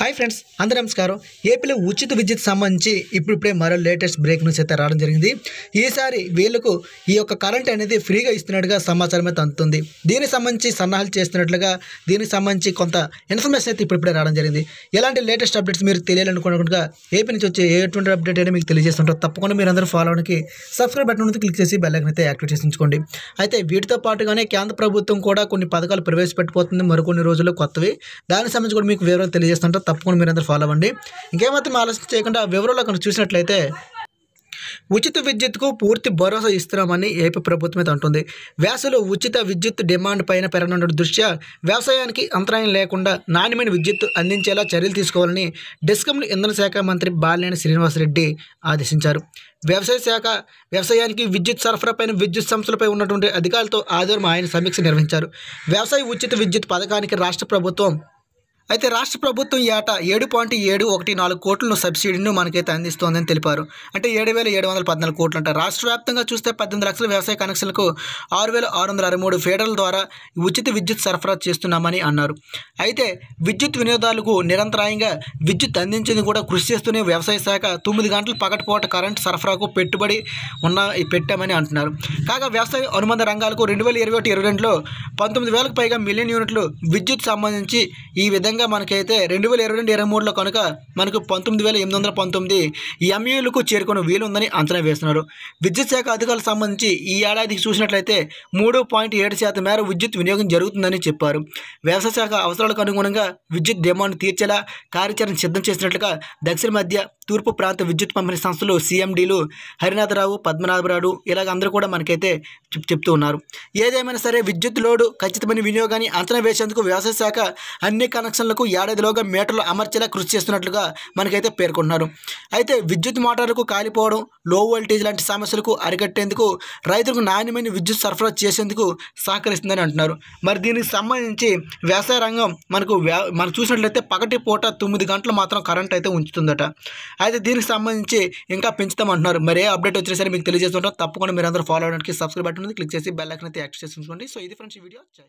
hi friends అందరూ నమస్కారం ఏపీలో ఉచిత విద్యుత్ సంబంధించి ఇప్పుడిప్పుడే మరో లేటెస్ట్ బ్రేక్ న్యూస్ అయితే రావడం జరిగింది ఈసారి వీళ్ళకు ఈ యొక్క కరెంట్ అనేది ఫ్రీగా ఇస్తున్నట్టుగా సమాచారం అయితే అందుతుంది దీనికి సంబంధించి సన్నాహాలు చేస్తున్నట్లుగా దీనికి సంబంధించి కొంత ఇన్ఫర్మేషన్ అయితే ఇప్పుడిప్పుడే రావడం జరిగింది ఎలాంటి లేటెస్ట్ అప్డేట్స్ మీరు తెలియాలనుకుంటున్నట్టుగా ఏపీ నుంచి వచ్చే ఎటువంటి అప్డేట్ అయితే మీకు తెలియజేస్తుంటారు తప్పకుండా మీరు అందరూ ఫాలో అవడానికి సబ్స్క్రైబ్ బటన్ ఉంది క్లిక్ చేసి బెల్లైకన్ అయితే యాక్టివేట్ చేసించుకోండి అయితే వీటితో పాటుగానే కేంద్ర ప్రభుత్వం కూడా కొన్ని పథకాలు ప్రవేశపెట్టబోతుంది మరికొన్ని రోజుల్లో కొత్తవి దానికి సంబంధించి కూడా మీకు వివరాలు తెలియజేస్తుంటారు తప్పకుండా మీరందరూ ఫాలో అవ్వండి ఇంకేమాత్రం ఆలోచన చేయకుండా వివరాలు అక్కడ చూసినట్లయితే ఉచిత విద్యుత్కు పూర్తి భరోసా ఇస్తున్నామని ఏపీ ప్రభుత్వం అయితే అంటుంది వేసవిలో ఉచిత విద్యుత్ డిమాండ్ పైన పెరగనున్న దృష్ట్యా వ్యవసాయానికి అంతరాయం లేకుండా నాణ్యమైన విద్యుత్ అందించేలా చర్యలు తీసుకోవాలని డిస్కంలు ఇంధన శాఖ మంత్రి బాలినేని శ్రీనివాసరెడ్డి ఆదేశించారు వ్యవసాయ శాఖ వ్యవసాయానికి విద్యుత్ సరఫరా పైన విద్యుత్ సంస్థలపై ఉన్నటువంటి అధికారులతో ఆదివారం ఆయన సమీక్ష నిర్వహించారు వ్యవసాయ ఉచిత విద్యుత్ పథకానికి రాష్ట్ర ప్రభుత్వం అయితే రాష్ట్ర ప్రభుత్వం ఏటా ఏడు పాయింట్ ఏడు ఒకటి నాలుగు కోట్లను సబ్సిడీని మనకైతే అందిస్తోందని తెలిపారు అంటే ఏడు వేల ఏడు వందల పద్నాలుగు కోట్లు అంటే రాష్ట్ర వ్యాప్తంగా చూస్తే పద్దెనిమిది లక్షల వ్యవసాయ కనెక్షన్లకు ఆరు వేల ఆరు వందల అరవై మూడు ఫెడరల్ ద్వారా ఉచిత విద్యుత్ సరఫరా చేస్తున్నామని అన్నారు అయితే విద్యుత్ వినియోగదారులకు నిరంతరాయంగా విద్యుత్ అందించేది కూడా కృషి చేస్తూనే వ్యవసాయ శాఖ తొమ్మిది గంటలు పగటిపూట కరెంట్ సరఫరాకు పెట్టుబడి ఉన్న పెట్టామని అంటున్నారు కాగా వ్యవసాయ అనుబంధ రంగాలకు రెండు వేల ఇరవై ఒకటి ఇరవై రెండులో పంతొమ్మిది వేలకు పైగా మిలియన్ యూనిట్లు విద్యుత్ సంబంధించి ఈ విధంగా ముఖ్యంగా మనకైతే రెండు వేల ఇరవై రెండు ఇరవై మూడులో కనుక మనకు పంతొమ్మిది వేల ఎనిమిది వందల పంతొమ్మిది ఎంయూలకు చేరుకునే వీలుందని అంచనా వేస్తున్నారు విద్యుత్ శాఖ అధికారులకు సంబంధించి ఈ ఏడాదికి చూసినట్లయితే మూడు పాయింట్ ఏడు శాతం మేర విద్యుత్ వినియోగం జరుగుతుందని చెప్పారు వ్యవసాయ శాఖ అవసరాలకు అనుగుణంగా విద్యుత్ డిమాండ్ తీర్చేలా కార్యాచరణ సిద్ధం చేసినట్లుగా దక్షిణ మధ్య తూర్పు ప్రాంత విద్యుత్ పంపిణీ సంస్థలు సీఎండీలు హరినాథరావు పద్మనాభరాడు ఇలాగ అందరూ కూడా మనకైతే చెప్తూ ఉన్నారు ఏదేమైనా సరే విద్యుత్ లోడు ఖచ్చితమైన వినియోగాన్ని అంచనా వేసేందుకు వ్యవసాయ శాఖ అన్ని కనెక్షన్ మోటార్లకు ఏడాదిలోగా మీటర్లు అమర్చేలా కృషి చేస్తున్నట్లుగా మనకైతే పేర్కొంటున్నారు అయితే విద్యుత్ మోటార్లకు కాలిపోవడం లో వోల్టేజ్ లాంటి సమస్యలకు అరికట్టేందుకు రైతులకు నాణ్యమైన విద్యుత్ సరఫరా చేసేందుకు సహకరిస్తుందని అంటున్నారు మరి దీనికి సంబంధించి వ్యవసాయ రంగం మనకు మనం చూసినట్లయితే పగటి పూట తొమ్మిది గంటలు మాత్రం కరెంట్ అయితే ఉంచుతుందట అయితే దీనికి సంబంధించి ఇంకా పెంచుతామంటున్నారు మరి ఏ అప్డేట్ వచ్చినా సరే మీకు తెలియజేస్తుంటాం తప్పకుండా మీరు అందరూ ఫాలో అవడానికి సబ్స్క్రైబ్ బటన్ క్లిక్ చేసి బెల్ ఐకన్ అయితే యాక్టివ్ చేసుకోండి సో ఇది ఫ్రెండ్స్ వీడియో